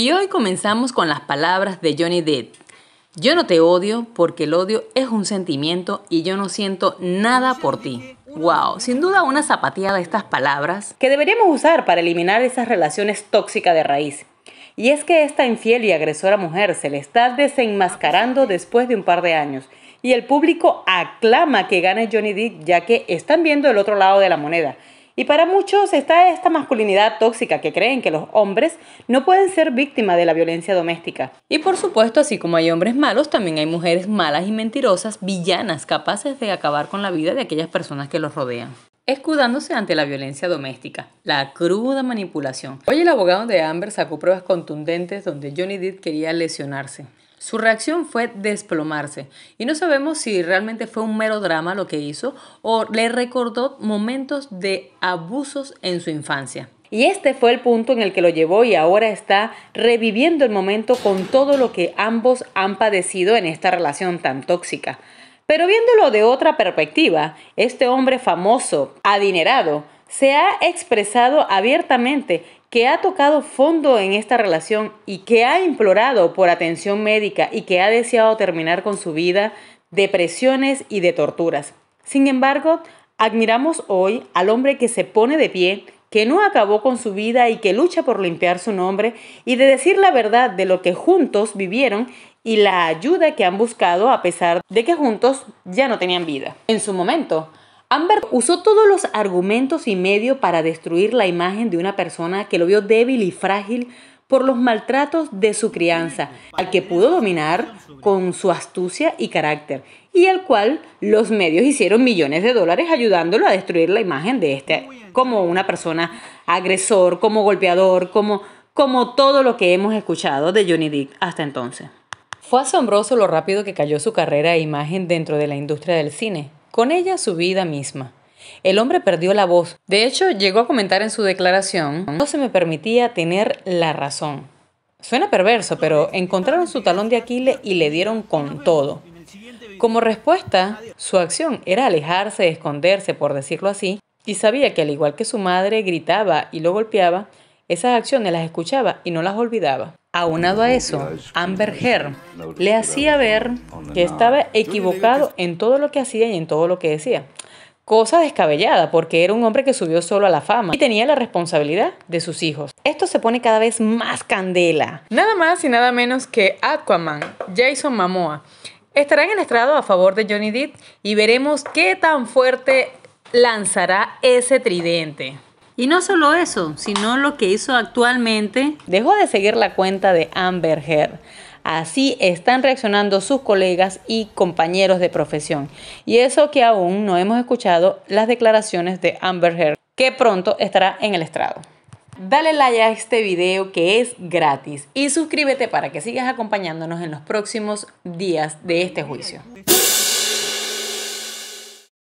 Y hoy comenzamos con las palabras de Johnny Depp. Yo no te odio porque el odio es un sentimiento y yo no siento nada por ti. Wow, sin duda una zapatilla de estas palabras que deberíamos usar para eliminar esas relaciones tóxicas de raíz. Y es que esta infiel y agresora mujer se le está desenmascarando después de un par de años y el público aclama que gane Johnny Depp ya que están viendo el otro lado de la moneda y para muchos está esta masculinidad tóxica que creen que los hombres no pueden ser víctimas de la violencia doméstica. Y por supuesto, así como hay hombres malos, también hay mujeres malas y mentirosas, villanas, capaces de acabar con la vida de aquellas personas que los rodean escudándose ante la violencia doméstica, la cruda manipulación. Hoy el abogado de Amber sacó pruebas contundentes donde Johnny Depp quería lesionarse. Su reacción fue desplomarse y no sabemos si realmente fue un mero drama lo que hizo o le recordó momentos de abusos en su infancia. Y este fue el punto en el que lo llevó y ahora está reviviendo el momento con todo lo que ambos han padecido en esta relación tan tóxica. Pero viéndolo de otra perspectiva, este hombre famoso, adinerado, se ha expresado abiertamente que ha tocado fondo en esta relación y que ha implorado por atención médica y que ha deseado terminar con su vida de presiones y de torturas. Sin embargo, admiramos hoy al hombre que se pone de pie, que no acabó con su vida y que lucha por limpiar su nombre y de decir la verdad de lo que juntos vivieron y la ayuda que han buscado a pesar de que juntos ya no tenían vida. En su momento, Amber usó todos los argumentos y medios para destruir la imagen de una persona que lo vio débil y frágil por los maltratos de su crianza, al que pudo dominar con su astucia y carácter, y al cual los medios hicieron millones de dólares ayudándolo a destruir la imagen de este como una persona agresor, como golpeador, como, como todo lo que hemos escuchado de Johnny Dick hasta entonces. Fue asombroso lo rápido que cayó su carrera e imagen dentro de la industria del cine con ella su vida misma. El hombre perdió la voz. De hecho, llegó a comentar en su declaración, no se me permitía tener la razón. Suena perverso, pero encontraron su talón de Aquiles y le dieron con todo. Como respuesta, su acción era alejarse, esconderse, por decirlo así, y sabía que al igual que su madre gritaba y lo golpeaba, esas acciones las escuchaba y no las olvidaba. Aunado a eso, Amber Heard le hacía ver que estaba equivocado en todo lo que hacía y en todo lo que decía. Cosa descabellada, porque era un hombre que subió solo a la fama y tenía la responsabilidad de sus hijos. Esto se pone cada vez más candela. Nada más y nada menos que Aquaman, Jason Mamoa, estará en el estrado a favor de Johnny Depp y veremos qué tan fuerte lanzará ese tridente. Y no solo eso, sino lo que hizo actualmente. Dejó de seguir la cuenta de Amber Heard. Así están reaccionando sus colegas y compañeros de profesión. Y eso que aún no hemos escuchado las declaraciones de Amber Heard, que pronto estará en el estrado. Dale like a este video que es gratis y suscríbete para que sigas acompañándonos en los próximos días de este juicio.